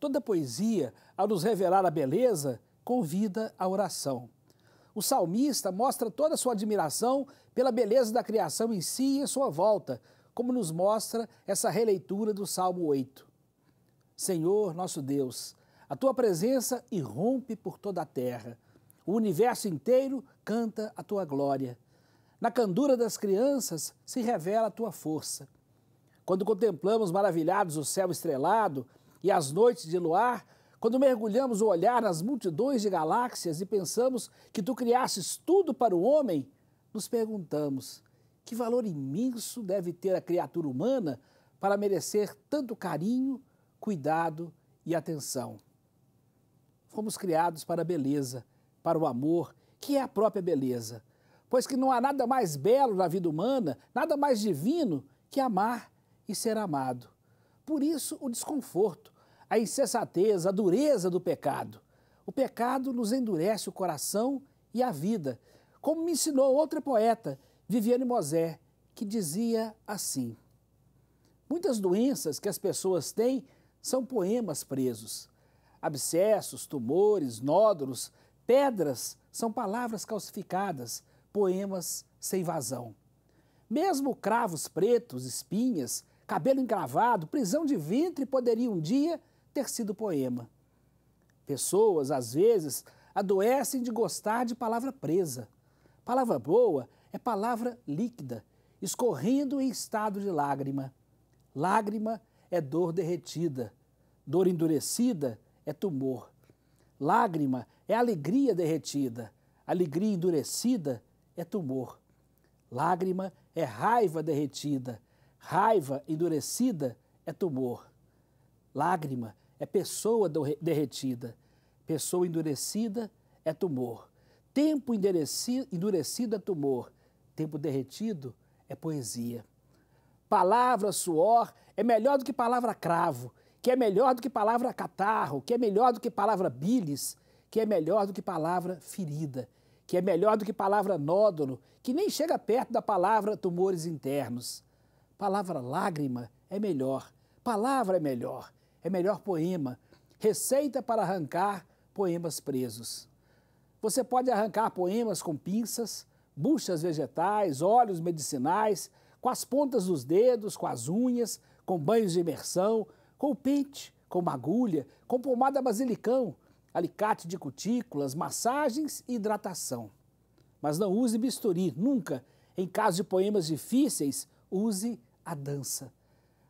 Toda poesia, ao nos revelar a beleza, convida à oração. O salmista mostra toda a sua admiração pela beleza da criação em si e em sua volta, como nos mostra essa releitura do Salmo 8. Senhor, nosso Deus, a tua presença irrompe por toda a terra. O universo inteiro canta a tua glória. Na candura das crianças se revela a tua força. Quando contemplamos maravilhados o céu estrelado, e as noites de luar, quando mergulhamos o olhar nas multidões de galáxias e pensamos que tu criastes tudo para o homem, nos perguntamos que valor imenso deve ter a criatura humana para merecer tanto carinho, cuidado e atenção. Fomos criados para a beleza, para o amor, que é a própria beleza, pois que não há nada mais belo na vida humana, nada mais divino que amar e ser amado. Por isso, o desconforto a insensatez, a dureza do pecado. O pecado nos endurece o coração e a vida, como me ensinou outra poeta, Viviane Mosé, que dizia assim: Muitas doenças que as pessoas têm são poemas presos. Abscessos, tumores, nódulos, pedras são palavras calcificadas, poemas sem vazão. Mesmo cravos pretos, espinhas, cabelo encravado, prisão de ventre poderiam um dia ter sido poema. Pessoas, às vezes, adoecem de gostar de palavra presa. Palavra boa é palavra líquida, escorrendo em estado de lágrima. Lágrima é dor derretida, dor endurecida é tumor. Lágrima é alegria derretida, alegria endurecida é tumor. Lágrima é raiva derretida, raiva endurecida é tumor. Lágrima é pessoa derretida, pessoa endurecida é tumor. Tempo endurecido é tumor, tempo derretido é poesia. Palavra suor é melhor do que palavra cravo, que é melhor do que palavra catarro, que é melhor do que palavra bilis, que é melhor do que palavra ferida, que é melhor do que palavra nódulo, que nem chega perto da palavra tumores internos. Palavra lágrima é melhor, palavra é melhor é melhor poema. Receita para arrancar poemas presos. Você pode arrancar poemas com pinças, buchas vegetais, óleos medicinais, com as pontas dos dedos, com as unhas, com banhos de imersão, com o pente, com uma agulha, com pomada basilicão, alicate de cutículas, massagens e hidratação. Mas não use bisturi, nunca. Em caso de poemas difíceis, use a dança.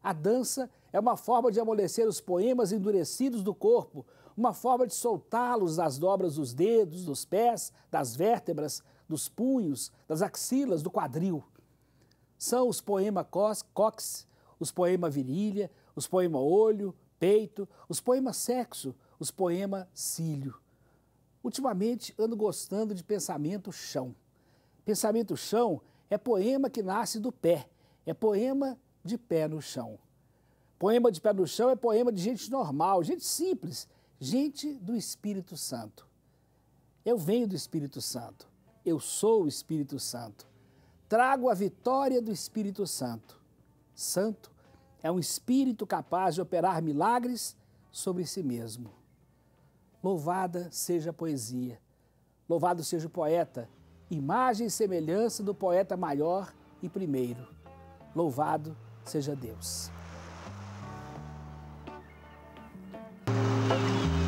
A dança é uma forma de amolecer os poemas endurecidos do corpo, uma forma de soltá-los das dobras dos dedos, dos pés, das vértebras, dos punhos, das axilas, do quadril. São os poemas cox, os poemas virilha, os poemas olho, peito, os poemas sexo, os poemas cílio. Ultimamente ando gostando de pensamento chão. Pensamento chão é poema que nasce do pé, é poema de pé no chão. Poema de pé no chão é poema de gente normal, gente simples, gente do Espírito Santo. Eu venho do Espírito Santo. Eu sou o Espírito Santo. Trago a vitória do Espírito Santo. Santo é um espírito capaz de operar milagres sobre si mesmo. Louvada seja a poesia. Louvado seja o poeta, imagem e semelhança do poeta maior e primeiro. Louvado seja Deus. you